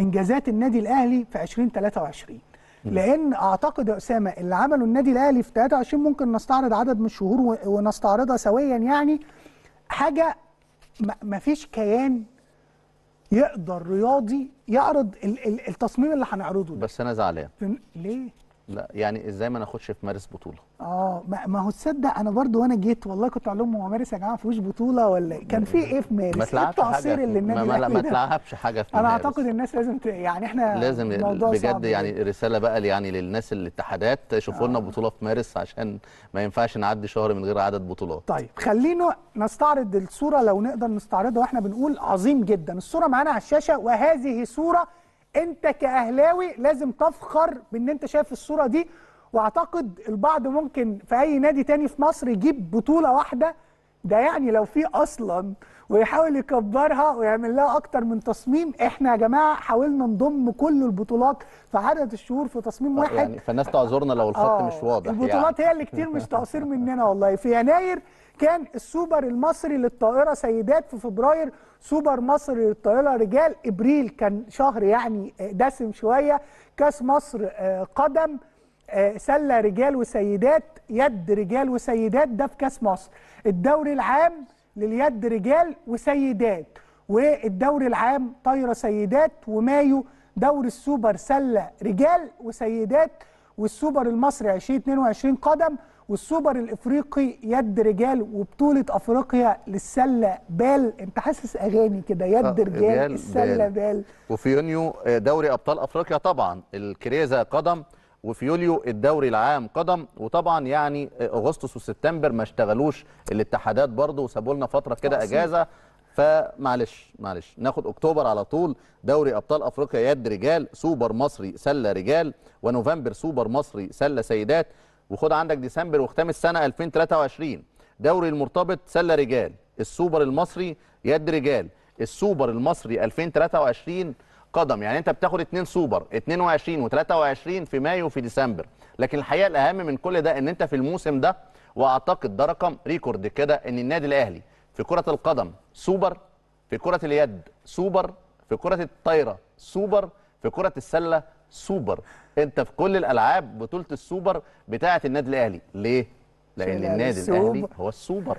انجازات النادي الاهلي في 2023 لان اعتقد يا اسامه اللي عمله النادي الاهلي في 23 ممكن نستعرض عدد من الشهور ونستعرضها سويا يعني حاجه ما فيش كيان يقدر رياضي يعرض التصميم اللي هنعرضه ده بس انا زعلان ليه لا يعني ازاي ما ناخدش في مارس بطوله اه ما هو تصدق انا برضو وانا جيت والله كنت اقول لهم هو مارس يا جماعه ما فيهوش بطوله ولا إيه؟ كان في ايه في مارس؟ ما إيه تلعبش حاجه اللي النادي ما, ما, ما تلعبش حاجه في انا مارس. اعتقد الناس لازم ت... يعني احنا لازم بجد صعب يعني رساله بقى يعني للناس الاتحادات شوفوا آه. لنا بطوله في مارس عشان ما ينفعش نعدي شهر من غير عدد بطولات طيب خلينا نستعرض الصوره لو نقدر نستعرضها واحنا بنقول عظيم جدا الصوره معانا على الشاشه وهذه صوره انت كاهلاوي لازم تفخر بان انت شايف الصوره دي واعتقد البعض ممكن في اي نادي تاني في مصر يجيب بطوله واحده ده يعني لو في اصلا ويحاول يكبرها ويعمل لها اكتر من تصميم احنا يا جماعه حاولنا نضم كل البطولات في عدد الشهور في تصميم واحد يعني فالناس تعذرنا لو الخط آه مش واضح يعني. البطولات يعني. هي اللي كتير مش تقصير مننا والله في يناير كان السوبر المصري للطائره سيدات في فبراير سوبر مصري للطائره رجال ابريل كان شهر يعني دسم شويه كاس مصر آه، قدم آه، سله رجال وسيدات يد رجال وسيدات ده في كاس مصر الدوري العام لليد رجال وسيدات والدوري العام طايره سيدات ومايو دوري السوبر سله رجال وسيدات والسوبر المصري 2022 قدم والسوبر الافريقي يد رجال وبطوله افريقيا للسله بال انت حاسس اغاني كده يد آه، رجال السله بال, بال. وفي يونيو آه، دوري ابطال افريقيا طبعا الكريزه قدم وفي يوليو الدوري العام قدم وطبعا يعني اغسطس وسبتمبر ما اشتغلوش الاتحادات برضه وسابوا لنا فتره كده اجازه فمعلش معلش ناخد اكتوبر على طول دوري ابطال افريقيا يد رجال سوبر مصري سله رجال ونوفمبر سوبر مصري سله سيدات وخد عندك ديسمبر وختام السنه 2023 دوري المرتبط سله رجال السوبر المصري يد رجال السوبر المصري 2023 قدم يعني انت بتاخد اتنين سوبر 22 و23 في مايو وفي ديسمبر لكن الحقيقه الاهم من كل ده ان انت في الموسم ده واعتقد ده رقم ريكورد كده ان النادي الاهلي في كره القدم سوبر في كره اليد سوبر في كره الطايره سوبر في كره السله سوبر انت في كل الالعاب بطوله السوبر بتاعه النادي الاهلي ليه لان النادي الاهلي هو السوبر